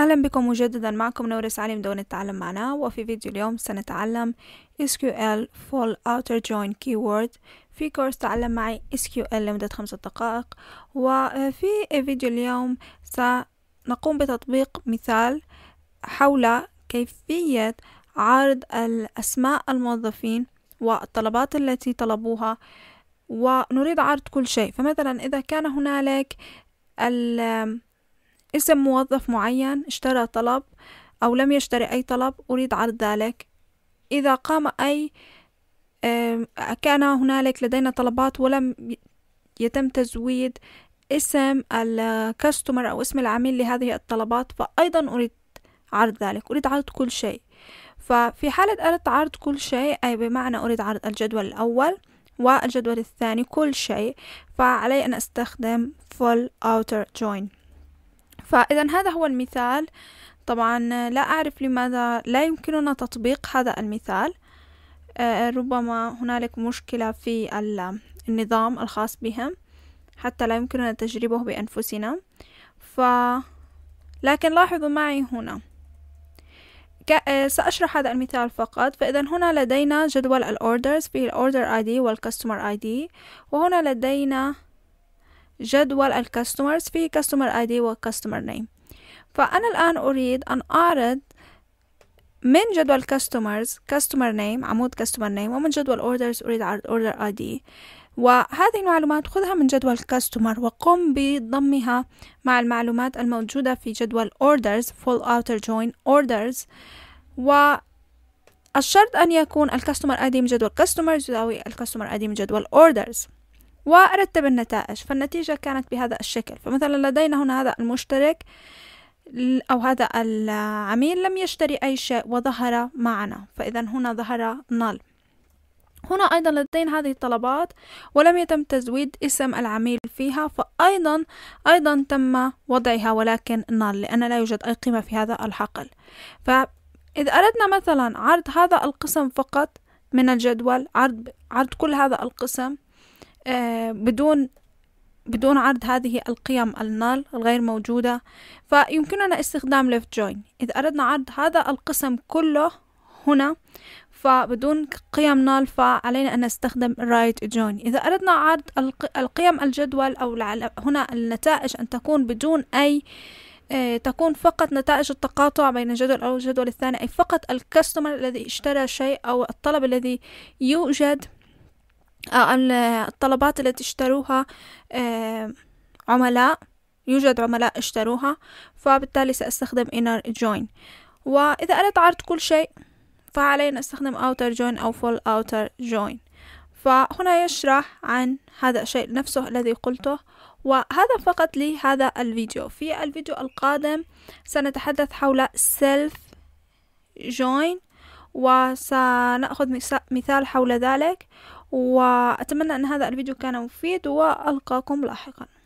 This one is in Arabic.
أهلا بكم مجددا معكم علي من دون التعلم معنا وفي فيديو اليوم سنتعلم SQL Full Outer Join Keyword في كورس تعلم معي SQL لمدة خمسة دقائق وفي فيديو اليوم سنقوم بتطبيق مثال حول كيفية عرض الأسماء الموظفين والطلبات التي طلبوها ونريد عرض كل شيء فمثلا إذا كان هنالك اسم موظف معين اشترى طلب أو لم يشتري أي طلب أريد عرض ذلك إذا قام أي كان هنالك لدينا طلبات ولم يتم تزويد اسم الكاستمر أو اسم العميل لهذه الطلبات فأيضا أريد عرض ذلك أريد عرض كل شيء ففي حالة أردت عرض كل شيء أي بمعنى أريد عرض الجدول الأول والجدول الثاني كل شيء فعلي أن أستخدم full outer join فإذا هذا هو المثال طبعا لا أعرف لماذا لا يمكننا تطبيق هذا المثال آه، ربما هنالك مشكلة في النظام الخاص بهم حتى لا يمكننا تجربه بأنفسنا ف لكن لاحظوا معي هنا آه، سأشرح هذا المثال فقط فإذا هنا لدينا جدول الأوردرز فيه الأوردر آي دي والكستمر آي دي وهنا لدينا جدول الكاستمرز فيه كاستمر اي دي وكاستمر نيم فأنا الآن أريد أن أعرض من جدول كاستمرز كاستمر نيم عمود كاستمر نيم ومن جدول اوردرز أريد عرض اوردر اي دي وهذه المعلومات خذها من جدول كاستمر وقم بضمها مع المعلومات الموجودة في جدول orders full outer join orders والشرط أن يكون الكاستمر ID من جدول customers يساوي الكاستمر أدي من جدول orders وأرتب النتائج فالنتيجة كانت بهذا الشكل فمثلا لدينا هنا هذا المشترك أو هذا العميل لم يشتري أي شيء وظهر معنا فإذا هنا ظهر نال هنا أيضا لدينا هذه الطلبات ولم يتم تزويد اسم العميل فيها فأيضا أيضا تم وضعها ولكن نال لأن لا يوجد أي قيمة في هذا الحقل فإذا أردنا مثلا عرض هذا القسم فقط من الجدول عرض عرض كل هذا القسم آه، بدون بدون عرض هذه القيم النال الغير موجودة فيمكننا استخدام left join إذا أردنا عرض هذا القسم كله هنا فبدون قيم نال فعلينا أن نستخدم right join إذا أردنا عرض القيم الجدول أو هنا النتائج أن تكون بدون أي آه، تكون فقط نتائج التقاطع بين الجدول أو الجدول الثاني أي فقط الكاستمر الذي اشترى شيء أو الطلب الذي يوجد آه، الطلبات التي اشتروها آه، عملاء يوجد عملاء اشتروها فبالتالي سأستخدم inner join وإذا أردت عرض كل شيء فعلي أن أستخدم outer join أو full outer join فهنا يشرح عن هذا الشيء نفسه الذي قلته وهذا فقط لهذا الفيديو في الفيديو القادم سنتحدث حول self join وسنأخذ مثال حول ذلك وأتمنى أن هذا الفيديو كان مفيد وألقاكم لاحقاً